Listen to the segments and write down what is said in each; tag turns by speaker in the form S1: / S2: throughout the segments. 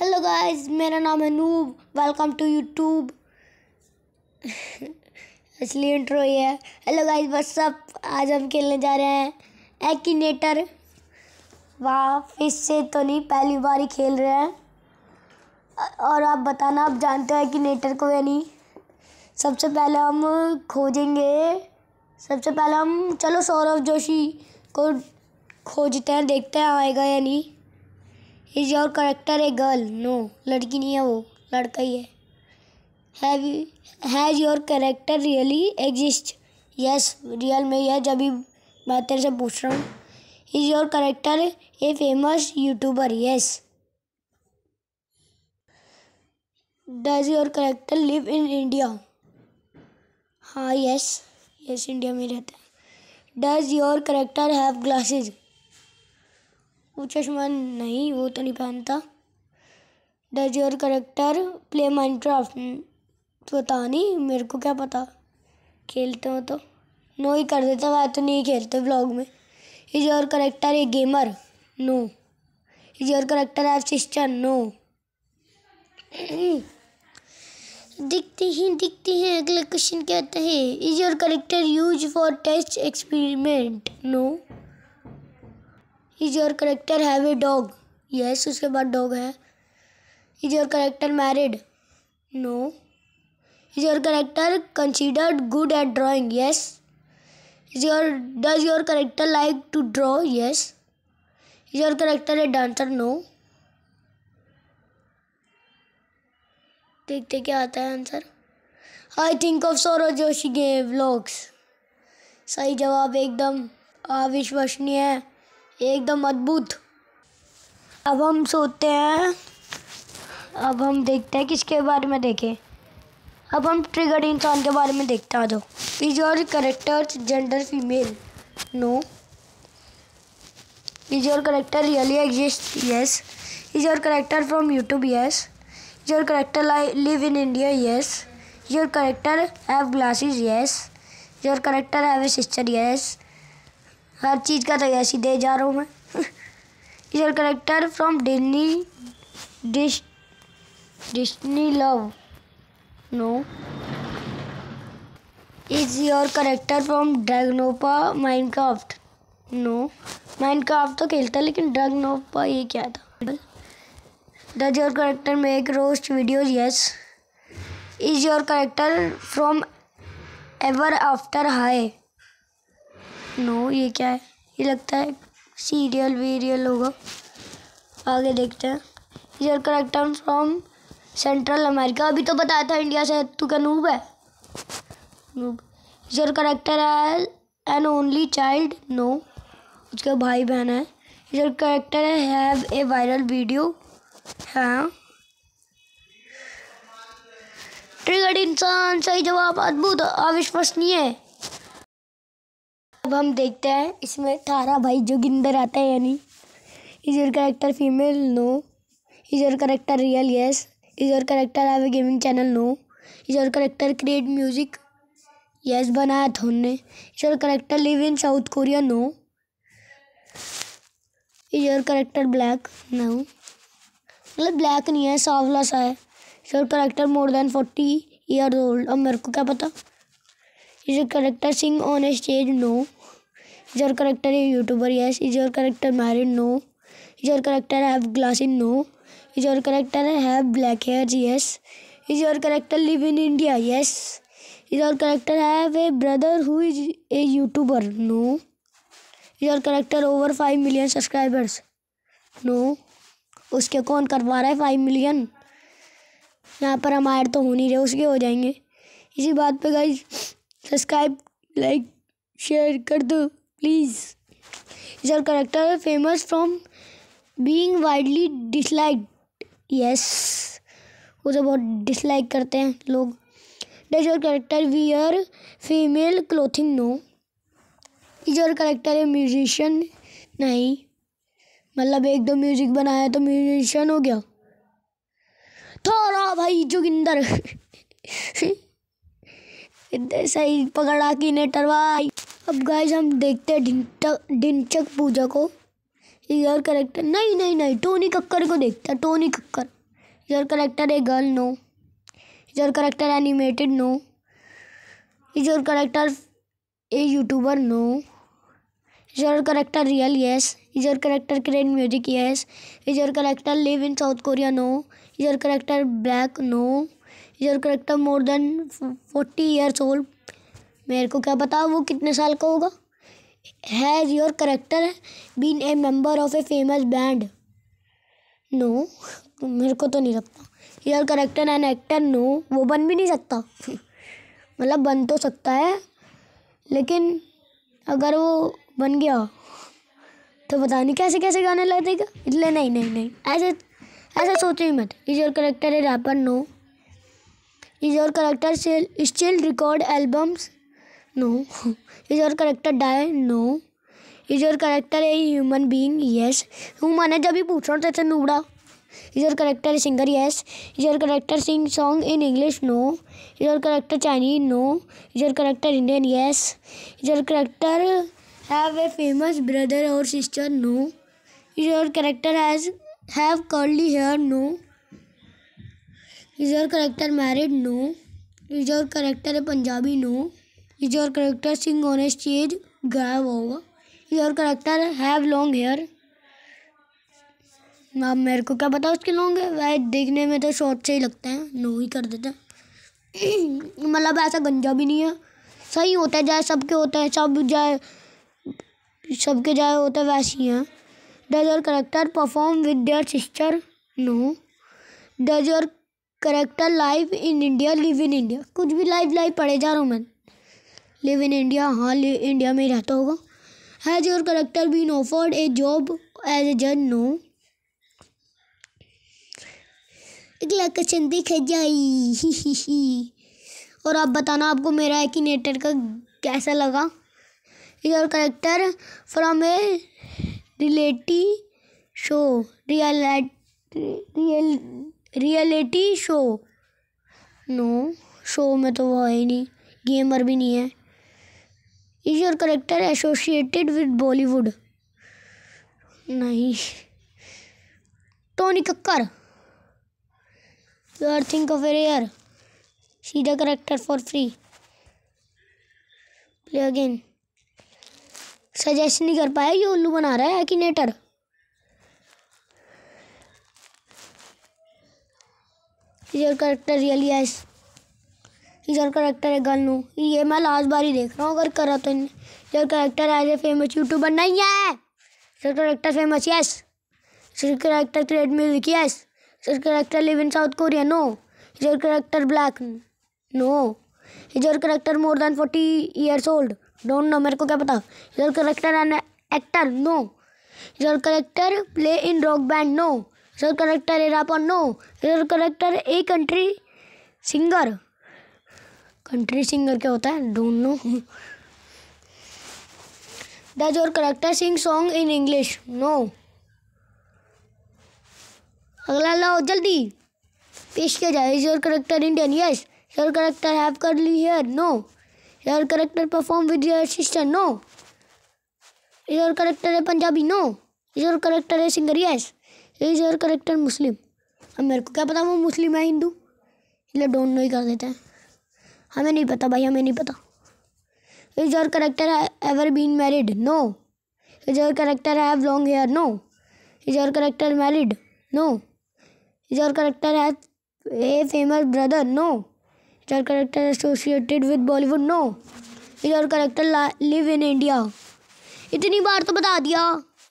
S1: Hello guys मेरा नाम है नूब वेलकम टू यूट्यूब असली इंट्रो ये है हेलो गाइस बस अब आज हम खेलने जा रहे हैं एकिनेटर वाह फिर से तो नहीं पहली बार ही खेल रहे हैं और आप बताना आप जानते हो नेटर को या नहीं सबसे पहले हम खोजेंगे सबसे पहले हम चलो सौरभ जोशी को खोजते हैं देखते हैं आएगा या नहीं is your character a girl no लड़की नहीं है वो लड़का ही है has your character really exist yes real में यह जब भी मैं तेरे से पूछ रहा हूँ is your character a famous YouTuber yes does your character live in India हाँ यस यस इंडिया में रहता है does your character have glasses वो चश्मा नहीं वो तो नहीं पहनता does your character play Minecraft पता नहीं मेरे को क्या पता खेलते हो तो नो ही कर देते मैं तो नहीं खेलते ब्लॉग में is your character a gamer no is your character have sister no दिखते ही दिखते हैं अगला क्वेश्चन क्या होता है is your character use for test experiment no is your character have a dog yes उसके बाद डॉग है is your character married no is your character considered good at drawing yes is your does your character like to draw yes is your character a dancer no देखते क्या आता है answer I think of सोरो जोशी के blogs सही जवाब एकदम अविश्वसनीय है एकदम अद्भुत अब हम सोते हैं अब हम देखते हैं किसके बारे में देखें अब हम ट्रिगर्ड इंसान के बारे में देखते हैं जाओ is your character gender female no is your character really exist yes is your character from YouTube yes is your character live in India yes your character have glasses yes your character have a sister yes हर चीज़ का तो ऐसी दे जा रहा हूँ मैं is character from Disney dis Disney love no is your character from ड्रैगनोपा माइनक्राफ्ट नो माइनक्राफ्ट तो खेलता लेकिन ड्रैगनोपा ये क्या था does your character make roast videos yes is your character from ever after high no ये क्या है ये लगता है सीरियल वीरियल होगा आगे देखते हैं is correct term from Central America अभी तो बताया था इंडिया से तू क्या नूब है नूब इधर करेक्टर है एन ओनली चाइल्ड नो उसका भाई बहन है इधर character have a viral video हाँ ट्रिगर्ड इंसान सही जवाब अद्भुत अविश्वसनीय अब हम देखते हैं इसमें थारा भाई जोगिंदर आता है यानी is your character female no is your character real yes is your character have a gaming channel no is your character create music yes बनाया थोन ने is your character live in South Korea no is your character black no मतलब black नहीं है सावला सा है is your character more than forty year old अब मेरे को क्या पता is your character sing on a stage no is your character a YouTuber yes is your character married no is your character have glasses no is your character have black hair yes is your character live in India yes is your character have a brother who is a YouTuber no is your character over five million subscribers no उसके कौन करवा रहा है five million यहाँ पर हम आयर तो हो नहीं रहे उसके हो जाएंगे इसी बात पे गाइज सब्सक्राइब लाइक शेयर कर दो please. Is character famous from being widely disliked? Yes उसे बहुत डिसलाइक करते हैं लोग does your character wear female clothing no is your character a musician नहीं मतलब एक दो म्यूजिक बनाया तो म्यूजिशियन हो गया थोड़ा भाई जोगिंदर इधर सही पकड़ा कि नेटर भाई अब गाइज हम देखते हैं डिंटक डिंचक पूजा को यार करेक्टर नहीं नहीं नहीं टोनी कक्कर को देखते हैं Tony Kakkar your character a girl no your character animated no your character a YouTuber no your character real yes your character create music yes your character live in South Korea no your character black no your character more than forty years old मेरे को क्या पता वो कितने साल का होगा has your character been a member of a famous band no मेरे को तो नहीं लगता your character an actor no वो बन भी नहीं सकता मतलब बन तो सकता है लेकिन अगर वो बन गया तो बता नहीं कैसे कैसे गाने लग देगा इसलिए नहीं नहीं नहीं ऐसे ऐसा सोचो ही मत is your character a rapper no is your character still record albums no is your character die no is your character a human being yes तू मैंने जब भी पूछ रहा था नूबड़ा is your character a singer yes is your character sing song in English no is your character Chinese no is your character Indian yes is your character have a famous brother और sister no is your character has have curly hair no is your character married no is your character a Punjabi no is your character sing on a stage गायब होगा your character have long hair आप मेरे को क्या पता उसके long है वह देखने में तो शॉर्ट से ही लगते हैं नो ही कर देते हैं मतलब ऐसा गंजा भी नहीं है सही होता है जाए सबके होते हैं सब जाए सबके जाए होते हैं वैसे ही हैं does your character perform with her sister no does your character live in India live in India कुछ भी लाइव लाइव पढ़े जा रहा हूँ मैं लिव इन इंडिया हाँ इंडिया में ही रहता होगा has your character been offered a job as a जज नो अगला क्वेश्चन देखे जाई ही ही ही और आप बताना आपको मेरा नेटर का कैसा लगा your character from a reality show real real reality show no show में तो वो है ही नहीं गेमर भी नहीं है is your character associated with Bollywood नहीं Tony Kakkar you are think of air see the character for free play again suggest नहीं कर पाया ये उल्लू बना रहा है Akinator your character really is इधर करेक्टर है गनू ये मैं लास्ट बार ही देख रहा हूँ अगर करा तो इधर character is a famous YouTuber नहीं है sir character famous yes sir character create music yes sir character live in South Korea no is character black no is your character more than forty years old don't know मेरे को क्या पता is character an actor no is character play in rock band no is character a rapper no is character a country singer country singer क्या होता है don't know does your character sing song in English no अगला लाओ जल्दी पेश किया जाए is your character Indian yes your character have ली hair no your character perform with your sister no is your character है Punjabi no is your character है singer yes is your character Muslim अब मेरे को क्या पता वो मुस्लिम है हिंदू इसलिए डोंट नो ही कर देता है हमें नहीं पता भाई हमें नहीं पता is your character ever been married no is your character have long hair no is your character married no is your character है a famous brother no is your character associated with Bollywood no is your character live in India इतनी बार तो बता दिया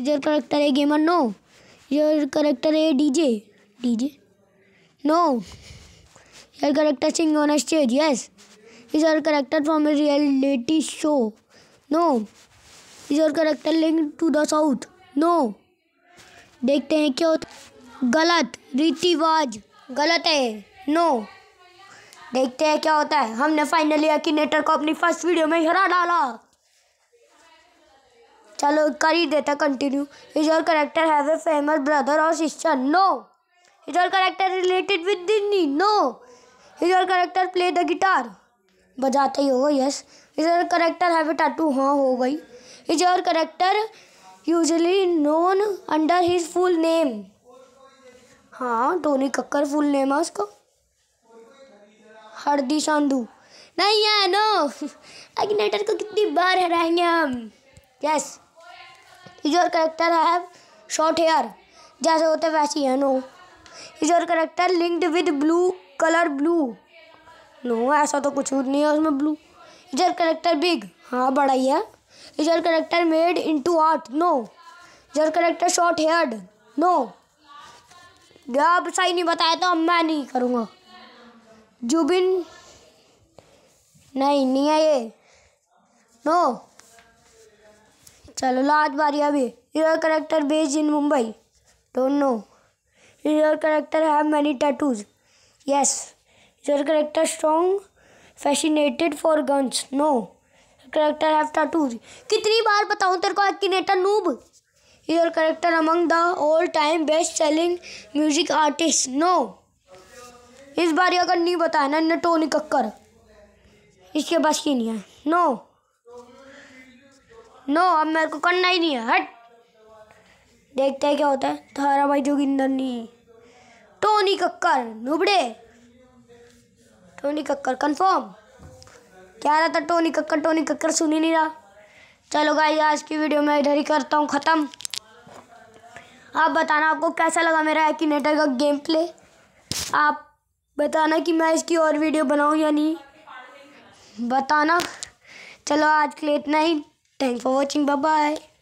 S1: is your character a gamer no your character a DJ DJ no real character sing on stage yes is Is character from a reality show no is Is character link to the South no देखते हैं क्या होता गलत रीति रिवाज गलत है no देखते हैं क्या होता है हमने फाइनली अकीनेटर को अपनी फर्स्ट वीडियो में हरा डाला चलो कर ही देता continue is your character have a famous brother और sister no is your character related with Disney no your character play the guitar बजाता ही होगा yes is your character have tattoo हाँ हो गई is your character usually known under his full name हाँ Tony Kakkar full name है उसका हरदी सांधू नहीं है नो एग्नेटर को कितनी बार हराएंगे हम yes is your character have short hair जैसे होते वैसी है no is your character linked with blue colour blue no ऐसा तो कुछ नहीं है उसमें ब्लू इज करेक्टर बिग हाँ बड़ा ही है is character made into art no is your character short haired no आप सही नहीं बताया तो अब मैं नहीं करूँगा जुबिन नहीं नहीं है ये नो चलो लाज बारी अभी your character based in Mumbai don't know your character have many tattoos Yes. Is your character strong? Fascinated for guns? No. your character have tattoos. कितनी बार बताऊं तेरे को Akinator noob Is your character among the all time best selling music artists? No. इस बार ये अगर नहीं बताया ना नटोनी कक्कर इसके बस की नहीं है नो नो अब मेरे को करना ही नहीं है हट देखते हैं क्या होता है थारा भाई जोगिंदर नहीं टोनी कक्कर नुबड़े टोनी कक्कर कंफर्म क्या रहा था टोनी कक्कर टोनी कक्कर सुन ही नहीं रहा चलो गाइस आज की वीडियो मैं इधर ही करता हूँ ख़त्म आप बताना आपको कैसा लगा मेरा एक्नेटर का गेम प्ले आप बताना कि मैं इसकी और वीडियो बनाऊँ या नहीं बताना चलो आज के लिए इतना ही थैंक फॉर वॉचिंग बाय